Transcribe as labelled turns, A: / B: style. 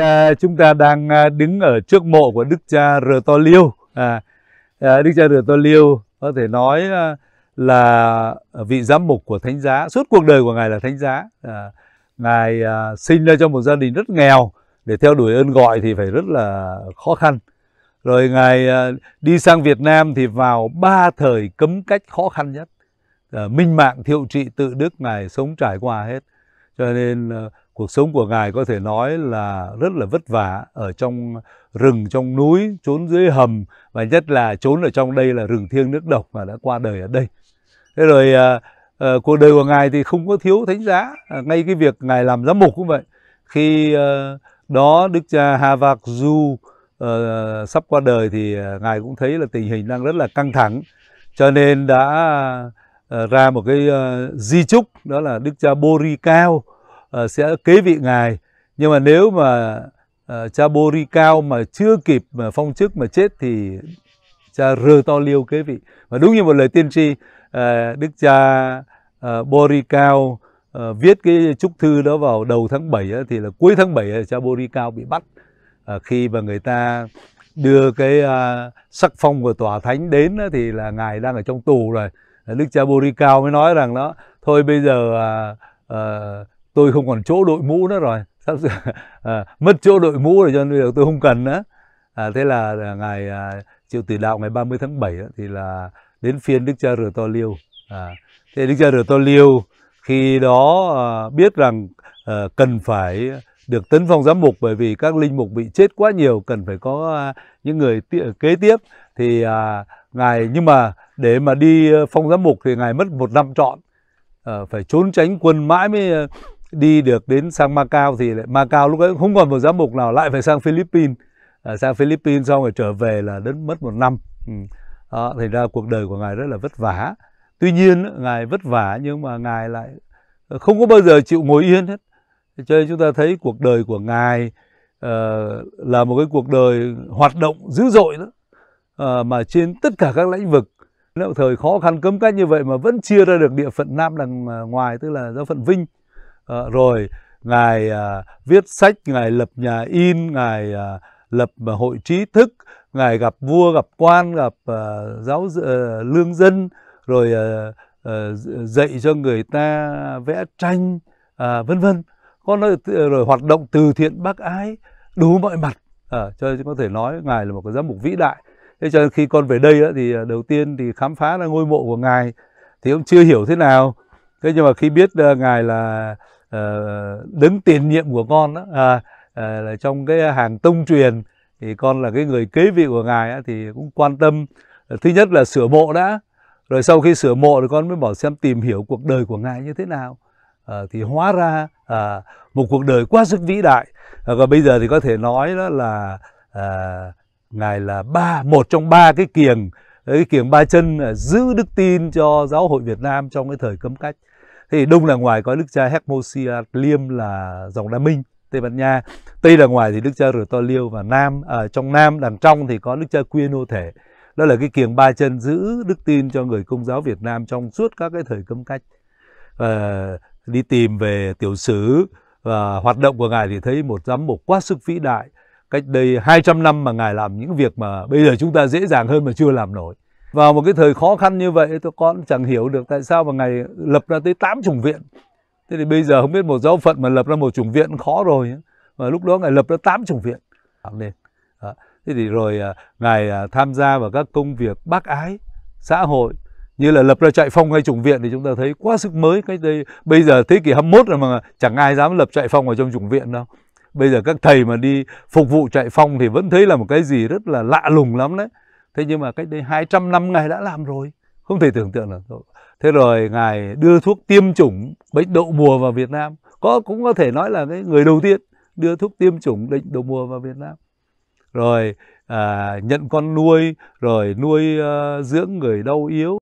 A: à, chúng ta đang à, đứng ở trước mộ của Đức Cha Rờ Liêu. À, à, Đức Cha Rờ Liêu có thể nói à, là vị giám mục của Thánh Giá. Suốt cuộc đời của Ngài là Thánh Giá. À, Ngài à, sinh ra trong một gia đình rất nghèo. Để theo đuổi ơn gọi thì phải rất là khó khăn. Rồi Ngài à, đi sang Việt Nam thì vào ba thời cấm cách khó khăn nhất. À, minh mạng thiệu trị tự đức Ngài sống trải qua hết. Cho nên... À, cuộc sống của ngài có thể nói là rất là vất vả ở trong rừng trong núi trốn dưới hầm và nhất là trốn ở trong đây là rừng thiêng nước độc và đã qua đời ở đây thế rồi à, à, cuộc đời của ngài thì không có thiếu thánh giá à, ngay cái việc ngài làm giám mục cũng vậy khi à, đó đức cha Havak Du à, sắp qua đời thì à, ngài cũng thấy là tình hình đang rất là căng thẳng cho nên đã à, ra một cái à, di trúc đó là đức cha Bori Cao Ờ, sẽ kế vị ngài nhưng mà nếu mà uh, cha Bori Cao mà chưa kịp mà phong chức mà chết thì cha Rơ To Liêu kế vị và đúng như một lời tiên tri uh, đức cha uh, Bori Cao uh, viết cái chúc thư đó vào đầu tháng 7 ấy, thì là cuối tháng 7 ấy, cha Bori Cao bị bắt uh, khi mà người ta đưa cái uh, sắc phong của tòa thánh đến đó, thì là ngài đang ở trong tù rồi đức cha Bori Cao mới nói rằng đó thôi bây giờ uh, uh, tôi không còn chỗ đội mũ nữa rồi sắp sửa, à, mất chỗ đội mũ rồi cho nên bây tôi không cần nữa à, thế là à, ngày à, triệu tử đạo ngày 30 tháng 7 đó, thì là đến phiên đức cha rửa to liêu à, thế đức cha rửa to liêu khi đó à, biết rằng à, cần phải được tấn phong giám mục bởi vì các linh mục bị chết quá nhiều cần phải có à, những người kế tiếp thì à, ngài nhưng mà để mà đi à, phong giám mục thì ngài mất một năm trọn à, phải trốn tránh quân mãi mới à, đi được đến sang Macau thì lại Macau lúc ấy không còn một giám mục nào lại phải sang Philippines à, sang Philippines xong rồi trở về là đến mất một năm ừ. thì ra cuộc đời của ngài rất là vất vả tuy nhiên ngài vất vả nhưng mà ngài lại không có bao giờ chịu ngồi yên hết cho nên chúng ta thấy cuộc đời của ngài uh, là một cái cuộc đời hoạt động dữ dội đó uh, mà trên tất cả các lĩnh vực thời khó khăn cấm cách như vậy mà vẫn chia ra được địa phận nam đằng ờ, ngoài tức là do phận vinh Ờ, rồi ngài à, viết sách ngài lập nhà in ngài à, lập à, hội trí thức ngài gặp vua gặp quan gặp à, giáo à, lương dân rồi à, à, dạy cho người ta vẽ tranh à, vân vân con nói rồi hoạt động từ thiện bác ái đủ mọi mặt à, cho nên có thể nói ngài là một cái giám mục vĩ đại thế cho nên khi con về đây đó, thì à, đầu tiên thì khám phá ra ngôi mộ của ngài thì ông chưa hiểu thế nào thế nhưng mà khi biết uh, ngài là Ờ, đứng tiền nhiệm của con đó à, à, trong cái hàng tông truyền thì con là cái người kế vị của ngài á, thì cũng quan tâm ờ, thứ nhất là sửa mộ đã rồi sau khi sửa mộ thì con mới bảo xem tìm hiểu cuộc đời của ngài như thế nào à, thì hóa ra à, một cuộc đời quá sức vĩ đại à, và bây giờ thì có thể nói đó là à, ngài là ba một trong ba cái kiềng cái kiềng ba chân à, giữ đức tin cho giáo hội Việt Nam trong cái thời cấm cách thì đông là ngoài có đức cha Hermosia Liêm là dòng Nam Minh, Tây Ban Nha. Tây là ngoài thì đức cha Rotolio và Nam, ở à, trong Nam đằng trong thì có đức cha Quyên Thể. Đó là cái kiềng ba chân giữ đức tin cho người công giáo Việt Nam trong suốt các cái thời cấm cách. Và đi tìm về tiểu sử và hoạt động của ngài thì thấy một giám mục quá sức vĩ đại cách đây 200 năm mà ngài làm những việc mà bây giờ chúng ta dễ dàng hơn mà chưa làm nổi vào một cái thời khó khăn như vậy tôi con chẳng hiểu được tại sao mà ngày lập ra tới 8 chủng viện. Thế thì bây giờ không biết một giáo phận mà lập ra một chủng viện khó rồi. Mà lúc đó ngài lập ra 8 chủng viện. Nên. Thế thì rồi à, ngài à, tham gia vào các công việc bác ái, xã hội như là lập ra chạy phong hay chủng viện thì chúng ta thấy quá sức mới cái đây bây giờ thế kỷ 21 rồi mà chẳng ai dám lập chạy phong ở trong chủng viện đâu bây giờ các thầy mà đi phục vụ chạy phong thì vẫn thấy là một cái gì rất là lạ lùng lắm đấy thế nhưng mà cách đây 200 năm ngài đã làm rồi không thể tưởng tượng được thế rồi ngài đưa thuốc tiêm chủng bệnh đậu mùa vào Việt Nam có cũng có thể nói là cái người đầu tiên đưa thuốc tiêm chủng bệnh đậu mùa vào Việt Nam rồi à, nhận con nuôi rồi nuôi uh, dưỡng người đau yếu